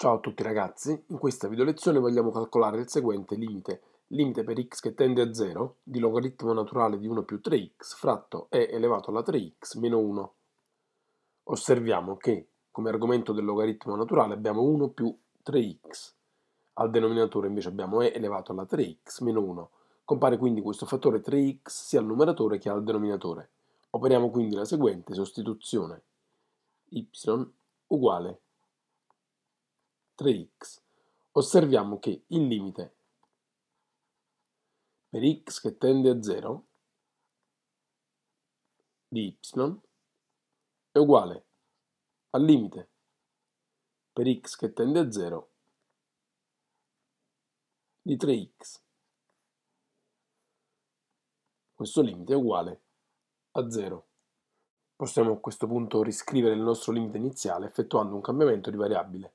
Ciao a tutti ragazzi, in questa video lezione vogliamo calcolare il seguente limite, limite per x che tende a 0 di logaritmo naturale di 1 più 3x fratto e elevato alla 3x meno 1. Osserviamo che come argomento del logaritmo naturale abbiamo 1 più 3x, al denominatore invece abbiamo e elevato alla 3x meno 1. Compare quindi questo fattore 3x sia al numeratore che al denominatore. Operiamo quindi la seguente sostituzione y uguale 3x. Osserviamo che il limite per x che tende a 0 di y è uguale al limite per x che tende a 0 di 3x. Questo limite è uguale a 0. Possiamo a questo punto riscrivere il nostro limite iniziale effettuando un cambiamento di variabile.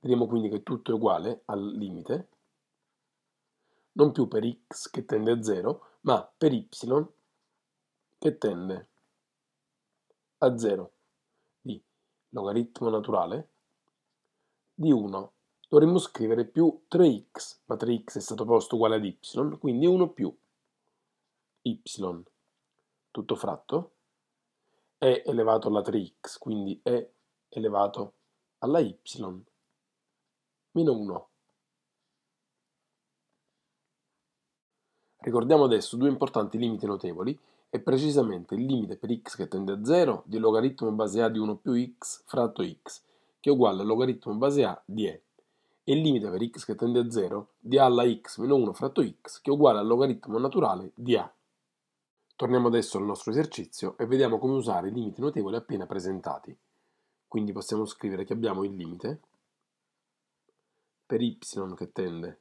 Vediamo quindi che tutto è uguale al limite, non più per x che tende a 0, ma per y che tende a 0 di logaritmo naturale di 1. Dovremmo scrivere più 3x, ma 3x è stato posto uguale ad y, quindi 1 più y tutto fratto e elevato alla 3x, quindi e elevato alla y meno 1. Ricordiamo adesso due importanti limiti notevoli, e precisamente il limite per x che tende a 0 di logaritmo base a di 1 più x fratto x, che è uguale al logaritmo base a di e, e il limite per x che tende a 0 di a alla x meno 1 fratto x, che è uguale al logaritmo naturale di a. Torniamo adesso al nostro esercizio e vediamo come usare i limiti notevoli appena presentati. Quindi possiamo scrivere che abbiamo il limite per y che tende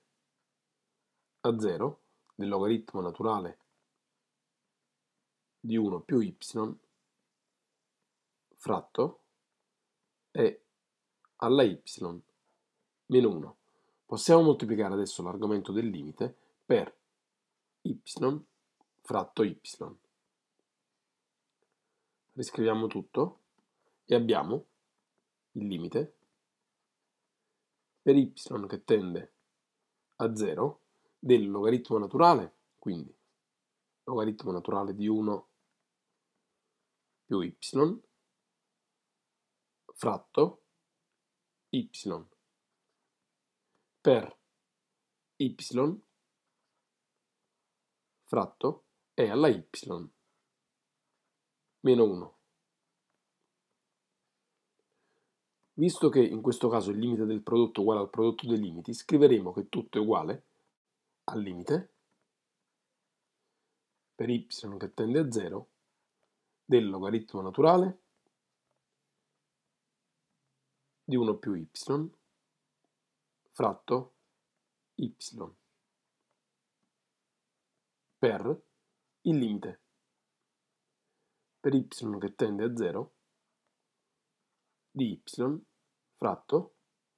a 0 del logaritmo naturale di 1 più y fratto e alla y meno 1. Possiamo moltiplicare adesso l'argomento del limite per y fratto y. Riscriviamo tutto e abbiamo il limite per y che tende a 0 del logaritmo naturale, quindi logaritmo naturale di 1 più y fratto y per y fratto e alla y meno 1 Visto che in questo caso il limite del prodotto è uguale al prodotto dei limiti, scriveremo che tutto è uguale al limite per y che tende a 0 del logaritmo naturale di 1 più y fratto y per il limite per y che tende a 0 di y fratto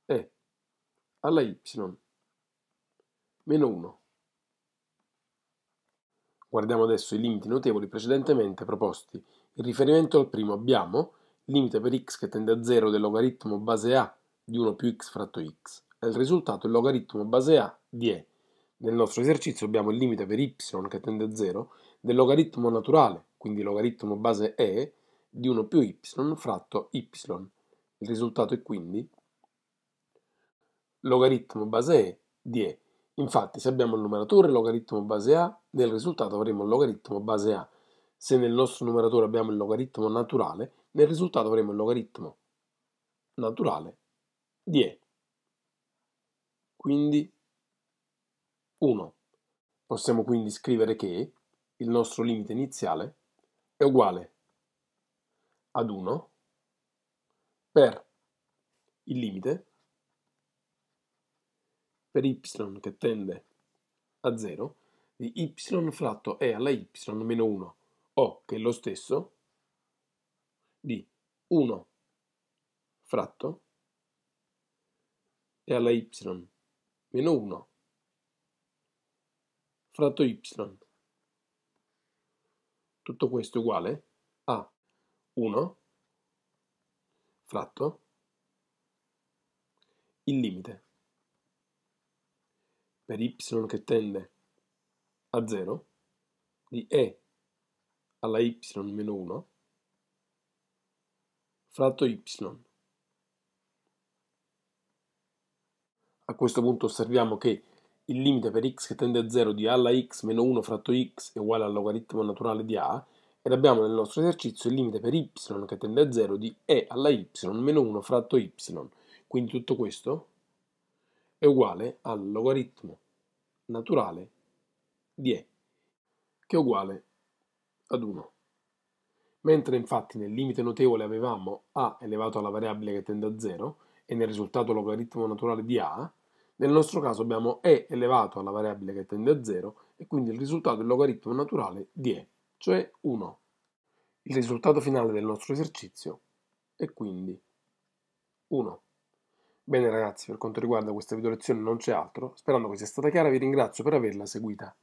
e alla y meno 1. Guardiamo adesso i limiti notevoli precedentemente proposti. In riferimento al primo abbiamo limite per x che tende a 0 del logaritmo base a di 1 più x fratto x e il risultato è il logaritmo base a di e. Nel nostro esercizio abbiamo il limite per y che tende a 0 del logaritmo naturale, quindi logaritmo base e, di 1 più y fratto y il risultato è quindi logaritmo base E di E. Infatti se abbiamo il numeratore logaritmo base A, nel risultato avremo il logaritmo base A. Se nel nostro numeratore abbiamo il logaritmo naturale, nel risultato avremo il logaritmo naturale di E. Quindi 1. Possiamo quindi scrivere che il nostro limite iniziale è uguale ad 1 per il limite per y che tende a 0 di y fratto e alla y meno 1 o che è lo stesso di 1 fratto e alla y meno 1 fratto y. Tutto questo è uguale a 1 fratto il limite per y che tende a 0 di e alla y meno 1 fratto y. A questo punto osserviamo che il limite per x che tende a 0 di a alla x meno 1 fratto x è uguale al logaritmo naturale di a ed abbiamo nel nostro esercizio il limite per y che tende a 0 di e alla y meno 1 fratto y. Quindi tutto questo è uguale al logaritmo naturale di e, che è uguale ad 1. Mentre infatti nel limite notevole avevamo a elevato alla variabile che tende a 0 e nel risultato logaritmo naturale di a, nel nostro caso abbiamo e elevato alla variabile che tende a 0 e quindi il risultato è il logaritmo naturale di e cioè 1. Il risultato finale del nostro esercizio è quindi 1. Bene ragazzi, per quanto riguarda questa video lezione non c'è altro, sperando che sia stata chiara vi ringrazio per averla seguita.